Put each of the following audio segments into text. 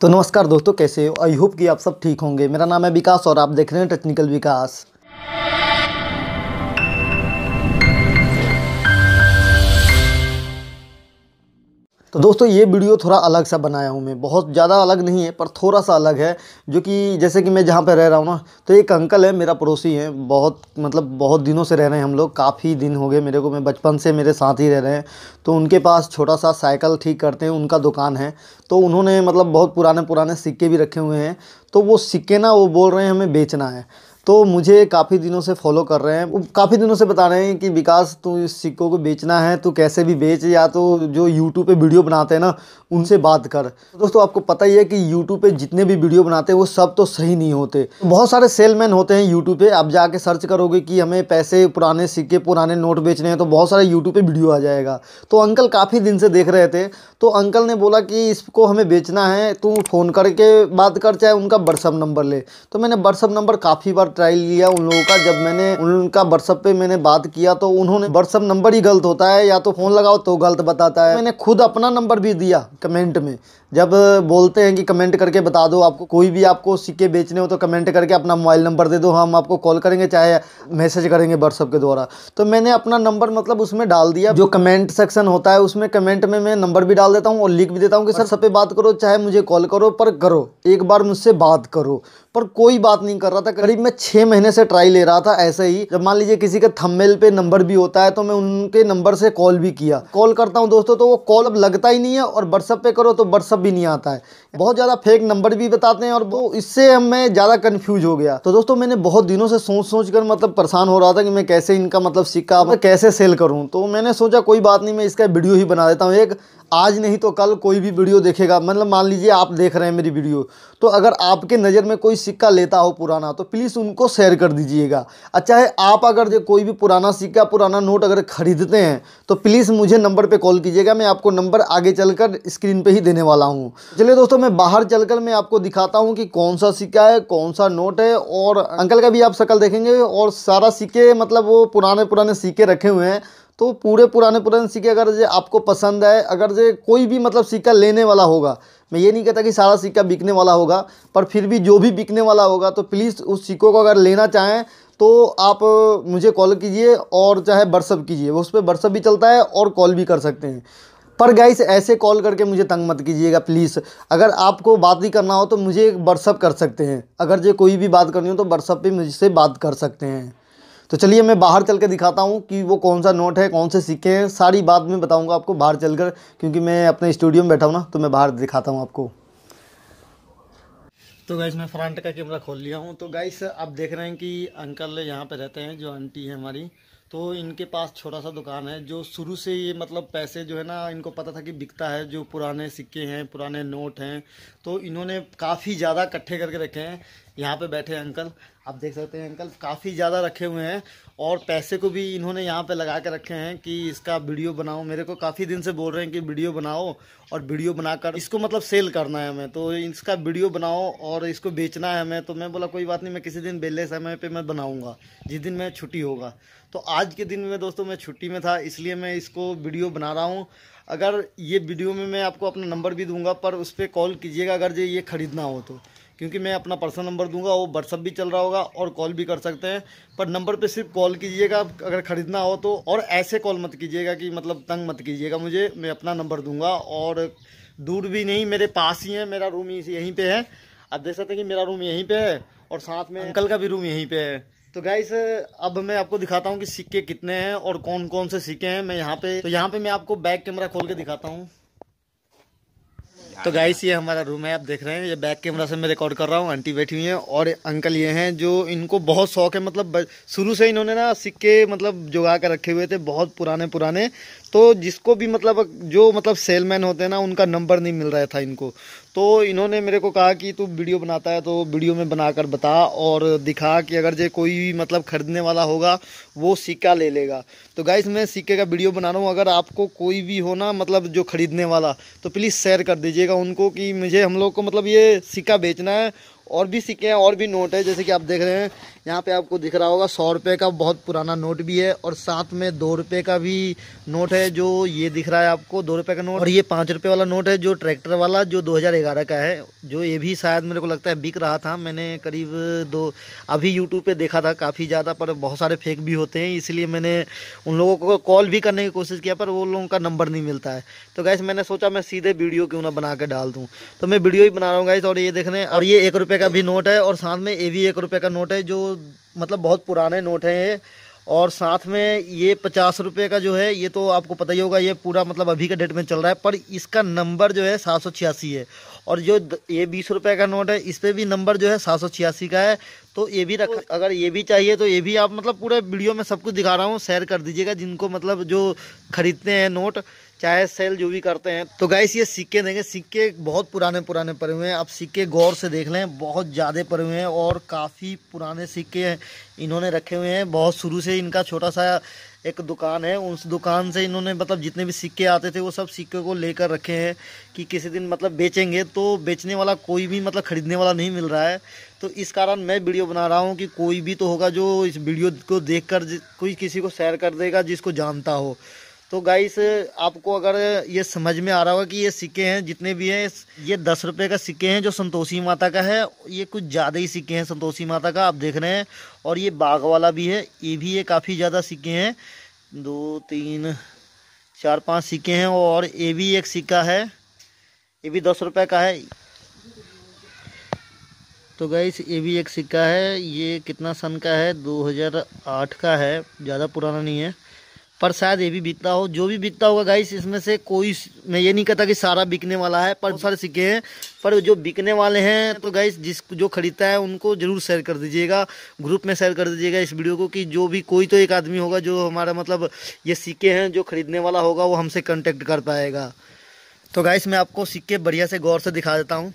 तो नमस्कार दोस्तों कैसे हो आई होप कि आप सब ठीक होंगे मेरा नाम है विकास और आप देख रहे हैं टेक्निकल विकास तो दोस्तों ये वीडियो थोड़ा अलग सा बनाया हूँ मैं बहुत ज़्यादा अलग नहीं है पर थोड़ा सा अलग है जो कि जैसे कि मैं जहाँ पे रह रहा हूँ ना तो एक अंकल है मेरा पड़ोसी है बहुत मतलब बहुत दिनों से रह रहे हैं हम लोग काफ़ी दिन हो गए मेरे को मैं बचपन से मेरे साथ ही रह रहे हैं तो उनके पास छोटा सा साइकिल ठीक करते हैं उनका दुकान है तो उन्होंने मतलब बहुत पुराने पुराने सिक्के भी रखे हुए हैं तो वो सिक्के ना वो बोल रहे हैं हमें बेचना है तो मुझे काफ़ी दिनों से फॉलो कर रहे हैं काफ़ी दिनों से बता रहे हैं कि विकास तू इस सिक्कों को बेचना है तो कैसे भी बेच या तो जो यूट्यूब पे वीडियो बनाते हैं ना उनसे बात कर दोस्तों आपको पता ही है कि यूट्यूब पे जितने भी वीडियो बनाते हैं वो सब तो सही नहीं होते तो बहुत सारे सेलमैन होते हैं यूट्यूब पे आप जाके सर्च करोगे कि हमें पैसे पुराने सिक्के पुराने नोट बेचने हैं तो बहुत सारे यूट्यूब पर वीडियो आ जाएगा तो अंकल काफ़ी दिन से देख रहे थे तो अंकल ने बोला कि इसको हमें बेचना है तू फ़ोन करके बात कर चाहे उनका व्हाट्सअप नंबर ले तो मैंने व्हाट्सअप नंबर काफ़ी बार ट्रायल लिया उन लोगों का जब मैंने उनका व्हाट्सअप पे मैंने बात किया तो उन्होंने व्हाट्सअप नंबर ही गलत होता है या तो फ़ोन लगाओ तो गलत बताता है मैंने खुद अपना नंबर भी दिया कमेंट में जब बोलते हैं कि कमेंट करके बता दो आपको कोई भी आपको सिक्के बेचने हो तो कमेंट करके अपना मोबाइल नंबर दे दो हम आपको कॉल करेंगे चाहे मैसेज करेंगे व्हाट्सअप के द्वारा तो मैंने अपना नंबर मतलब उसमें डाल दिया जो कमेंट सेक्शन होता है उसमें कमेंट में मैं नंबर भी डाल देता हूँ और लिख भी देता हूँ कि सर सब पे बात करो चाहे मुझे कॉल करो पर करो एक बार मुझसे बात करो पर कोई बात नहीं कर रहा था करीब मैं छह महीने से ट्राई ले रहा था ऐसे ही जब मान लीजिए किसी का थंबनेल पे नंबर भी होता है तो मैं उनके नंबर से कॉल भी किया कॉल करता हूँ दोस्तों तो वो कॉल अब लगता ही नहीं है और व्हाट्सअप पे करो तो व्हाट्सअप भी नहीं आता है बहुत ज़्यादा फेक नंबर भी बताते हैं और वो इससे मैं ज़्यादा कन्फ्यूज हो गया तो दोस्तों मैंने बहुत दिनों से सोच सोच कर मतलब परेशान हो रहा था कि मैं कैसे इनका मतलब सिक्का कैसे सेल करूँ तो मैंने सोचा कोई बात नहीं मैं इसका वीडियो ही बना देता हूँ एक आज नहीं तो कल कोई भी वीडियो देखेगा मतलब मान लीजिए आप देख रहे हैं मेरी वीडियो तो अगर आपके नज़र में कोई सिक्का लेता हो पुराना तो प्लीज़ उनको शेयर कर दीजिएगा अच्छा है आप अगर जो कोई भी पुराना सिक्का पुराना नोट अगर ख़रीदते हैं तो प्लीज़ मुझे नंबर पर कॉल कीजिएगा मैं आपको नंबर आगे चलकर स्क्रीन पर ही देने वाला हूँ चलिए दोस्तों मैं बाहर चलकर मैं आपको दिखाता हूँ कि कौन सा सिक्का है कौन सा नोट है और अंकल का भी आप शक्ल देखेंगे और सारा सिक्के मतलब वो पुराने पुराने सिक्के रखे हुए हैं तो पूरे पुराने पुराने सिक्के अगर जे आपको पसंद है अगर जे कोई भी मतलब सिक्का लेने वाला होगा मैं ये नहीं कहता कि सारा सिक्का बिकने वाला होगा पर फिर भी जो भी बिकने वाला होगा तो प्लीज़ उस सिक्कों को अगर लेना चाहें तो आप मुझे कॉल कीजिए और चाहे व्हाट्सअप कीजिए उस पर व्हाट्सअप भी चलता है और कॉल भी कर सकते हैं पर गाइस ऐसे कॉल करके मुझे तंग मत कीजिएगा प्लीज़ अगर आपको बात ही करना हो तो मुझे व्हाट्सअप कर सकते हैं अगर जो कोई भी बात करनी हो तो व्हाट्सअप पर मुझसे बात कर सकते हैं तो चलिए मैं बाहर चल कर दिखाता हूँ कि वो कौन सा नोट है कौन से सिक्के हैं सारी बात मैं बताऊँगा आपको बाहर चल कर क्योंकि मैं अपने स्टूडियो में बैठा हूँ ना तो मैं बाहर दिखाता हूँ आपको तो गाइस मैं फ्रंट का कैमरा खोल लिया हूँ तो गाइस आप देख रहे हैं कि अंकल यहाँ पे रहते हैं जो आंटी है हमारी तो इनके पास छोटा सा दुकान है जो शुरू से ये मतलब पैसे जो है ना इनको पता था कि बिकता है जो पुराने सिक्के हैं पुराने नोट हैं तो इन्होंने काफ़ी ज़्यादा इकट्ठे करके रखे हैं यहाँ पे बैठे हैं अंकल आप देख सकते हैं अंकल काफ़ी ज़्यादा रखे हुए हैं और पैसे को भी इन्होंने यहाँ पे लगा के रखे हैं कि इसका वीडियो बनाओ मेरे को काफ़ी दिन से बोल रहे हैं कि वीडियो बनाओ और वीडियो बनाकर इसको मतलब सेल करना है हमें तो इसका वीडियो बनाओ और इसको बेचना है हमें तो मैं बोला कोई बात नहीं मैं किसी दिन बेले समय पर मैं बनाऊँगा जिस दिन मैं छुट्टी होगा तो आज के दिन में दोस्तों मैं छुट्टी में था इसलिए मैं इसको वीडियो बना रहा हूँ अगर ये वीडियो में मैं आपको अपना नंबर भी दूँगा पर उस पर कॉल कीजिएगा अगर जो ये ख़रीदना हो तो क्योंकि मैं अपना पर्सनल नंबर दूंगा वो व्हाट्सअप भी चल रहा होगा और कॉल भी कर सकते हैं पर नंबर पे सिर्फ कॉल कीजिएगा अगर ख़रीदना हो तो और ऐसे कॉल मत कीजिएगा कि मतलब तंग मत कीजिएगा मुझे मैं अपना नंबर दूंगा और दूर भी नहीं मेरे पास ही है मेरा रूम यहीं पर है आप देख सकते हैं कि मेरा रूम यहीं पर है और साथ में अंकल का भी रूम यहीं पर है तो गाइस अब मैं आपको दिखाता हूँ कि सिक्के कितने हैं और कौन कौन से सिक्के हैं मैं यहाँ पे तो यहाँ पे मैं आपको बैक कैमरा खोल के दिखाता हूँ तो गाइस ये हमारा रूम है आप देख रहे हैं ये बैक कैमरा से मैं रिकॉर्ड कर रहा हूँ आंटी बैठी हुई हैं और अंकल ये हैं जो इनको बहुत शौक है मतलब शुरू से इन्होंने ना सिक्के मतलब जुगा कर रखे हुए थे बहुत पुराने पुराने तो जिसको भी मतलब जो मतलब सेलमैन होते हैं ना उनका नंबर नहीं मिल रहा था इनको तो इन्होंने मेरे को कहा कि तू वीडियो बनाता है तो वीडियो में बनाकर बता और दिखा कि अगर जो कोई भी मतलब ख़रीदने वाला होगा वो सिक्का ले लेगा तो गाइस मैं सिक्के का वीडियो बना रहा हूँ अगर आपको कोई भी हो ना मतलब जो ख़रीदने वाला तो प्लीज़ शेयर कर दीजिएगा उनको कि मुझे हम लोग को मतलब ये सिक्का बेचना है और भी सिक्के हैं और भी नोट है जैसे कि आप देख रहे हैं यहाँ पे आपको दिख रहा होगा सौ रुपये का बहुत पुराना नोट भी है और साथ में दो रुपये का भी नोट है जो ये दिख रहा है आपको दो रुपये का नोट और ये पाँच रुपये वाला नोट है जो ट्रैक्टर वाला जो 2011 का है जो ये भी शायद मेरे को लगता है बिक रहा था मैंने करीब दो अभी यूट्यूब पर देखा था काफ़ी ज़्यादा पर बहुत सारे फेक भी होते हैं इसलिए मैंने उन लोगों को कॉल भी करने की कोशिश किया पर वो लोगों का नंबर नहीं मिलता है तो गैस मैंने सोचा मैं सीधे वीडियो क्यों ना बना के डाल दूँ तो मैं वीडियो ही बना रहा हूँ गैस और ये देख रहे हैं और ये एक रुपये का भी नोट है और साथ में ये भी एक रुपये का नोट है जो मतलब बहुत पुराने नोट हैं ये और साथ में ये पचास रुपये का जो है ये तो आपको पता ही होगा ये पूरा मतलब अभी के डेट में चल रहा है पर इसका नंबर जो है सात सौ छियासी है और जो ये बीस रुपये का नोट है इस पर भी नंबर जो है सात सौ छियासी का है तो ये भी रख अगर ये भी चाहिए तो ये भी आप मतलब पूरे वीडियो में सब कुछ दिखा रहा हूँ शेयर कर दीजिएगा जिनको मतलब जो खरीदते हैं नोट चाहे सेल जो भी करते हैं तो गाइस ये सिक्के देंगे सिक्के बहुत पुराने पुराने पड़े हुए हैं आप सिक्के गौर से देख लें बहुत ज़्यादा पड़े हुए हैं और काफ़ी पुराने सिक्के इन्होंने रखे हुए हैं बहुत शुरू से इनका छोटा सा एक दुकान है उस दुकान से इन्होंने मतलब जितने भी सिक्के आते थे वो सब सिक्के को लेकर रखे हैं कि किसी दिन मतलब बेचेंगे तो बेचने वाला कोई भी मतलब ख़रीदने वाला नहीं मिल रहा है तो इस कारण मैं वीडियो बना रहा हूँ कि कोई भी तो होगा जो इस वीडियो को देखकर कोई किसी को शेयर कर देगा जिसको जानता हो तो गाइस आपको अगर ये समझ में आ रहा होगा कि ये सिक्के हैं जितने भी हैं ये दस रुपये का सिक्के हैं जो संतोषी माता का है ये कुछ ज़्यादा ही सिक्के हैं संतोषी माता का आप देख रहे हैं और ये बाघ वाला भी है ये भी ये काफ़ी ज़्यादा सिक्के हैं दो तीन चार पांच सिक्के हैं और ये भी एक सिक्का है ये भी दस रुपये का है तो गाइस ये भी एक सिक्का है ये कितना सन का है 2008 का है ज़्यादा पुराना नहीं है पर शायद ये भी बिकता हो जो भी बिकता होगा गाइस इसमें से कोई मैं ये नहीं कहता कि सारा बिकने वाला है पर सारे सिक्के हैं पर जो बिकने वाले हैं तो गाइस जिस जो ख़रीदता है उनको ज़रूर शेयर कर दीजिएगा ग्रुप में शेयर कर दीजिएगा इस वीडियो को कि जो भी कोई तो एक आदमी होगा जो हमारा मतलब ये सिक्के हैं जो ख़रीदने वाला होगा वो हमसे कॉन्टेक्ट कर पाएगा तो गाइस मैं आपको सिक्के बढ़िया से गौर से दिखा देता हूँ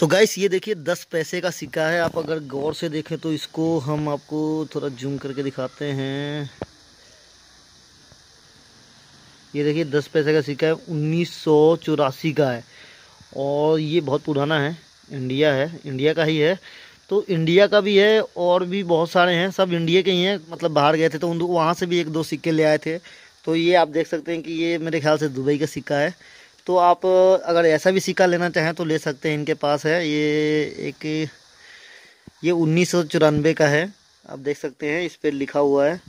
तो गाइस ये देखिए दस पैसे का सिक्का है आप अगर गौर से देखें तो इसको हम आपको थोड़ा जूम करके दिखाते हैं ये देखिए दस पैसे का सिक्का है उन्नीस का है और ये बहुत पुराना है इंडिया है इंडिया का ही है तो इंडिया का भी है और भी बहुत सारे हैं सब इंडिया के ही हैं मतलब बाहर गए थे तो वहाँ से भी एक दो सिक्के ले आए थे तो ये आप देख सकते हैं कि ये मेरे ख्याल से दुबई का सिक्का है तो आप अगर ऐसा भी सिक्का लेना चाहें तो ले सकते हैं इनके पास है ये एक ये उन्नीस का है आप देख सकते हैं इस पर लिखा हुआ है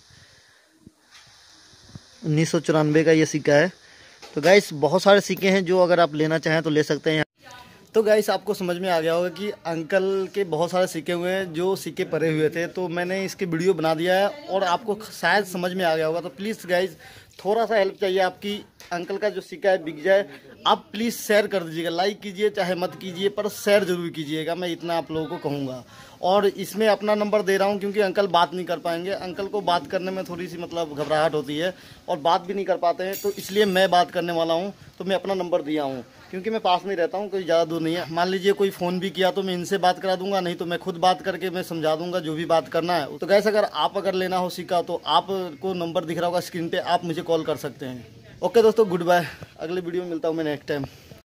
उन्नीस का ये सिक्का है तो गाइस बहुत सारे सिक्के हैं जो अगर आप लेना चाहें तो ले सकते हैं तो गाइस आपको समझ में आ गया होगा कि अंकल के बहुत सारे सिक्के हुए हैं जो सिक्के परे हुए थे तो मैंने इसके वीडियो बना दिया है और आपको शायद समझ में आ गया होगा तो प्लीज़ गाइस थोड़ा सा हेल्प चाहिए आपकी अंकल का जो सिक्का है बिक जाए आप प्लीज़ शेयर कर दीजिएगा लाइक कीजिए चाहे मत कीजिए पर शेयर जरूर कीजिएगा मैं इतना आप लोगों को कहूँगा और इसमें अपना नंबर दे रहा हूँ क्योंकि अंकल बात नहीं कर पाएंगे अंकल को बात करने में थोड़ी सी मतलब घबराहट होती है और बात भी नहीं कर पाते हैं तो इसलिए मैं बात करने वाला हूँ तो मैं अपना नंबर दिया हूँ क्योंकि मैं पास में रहता हूँ कोई ज़्यादा दूर नहीं है मान लीजिए कोई फ़ोन भी किया तो मैं इनसे बात करा दूंगा नहीं तो मैं खुद बात करके मैं समझा दूंगा जो भी बात करना है तो गैस अगर आप अगर लेना हो सिक्का तो आपको नंबर दिख रहा होगा स्क्रीन पर आप मुझे कॉल कर सकते हैं ओके दोस्तों गुड बाय अगले वीडियो में मिलता हूँ मैं नेक्स्ट टाइम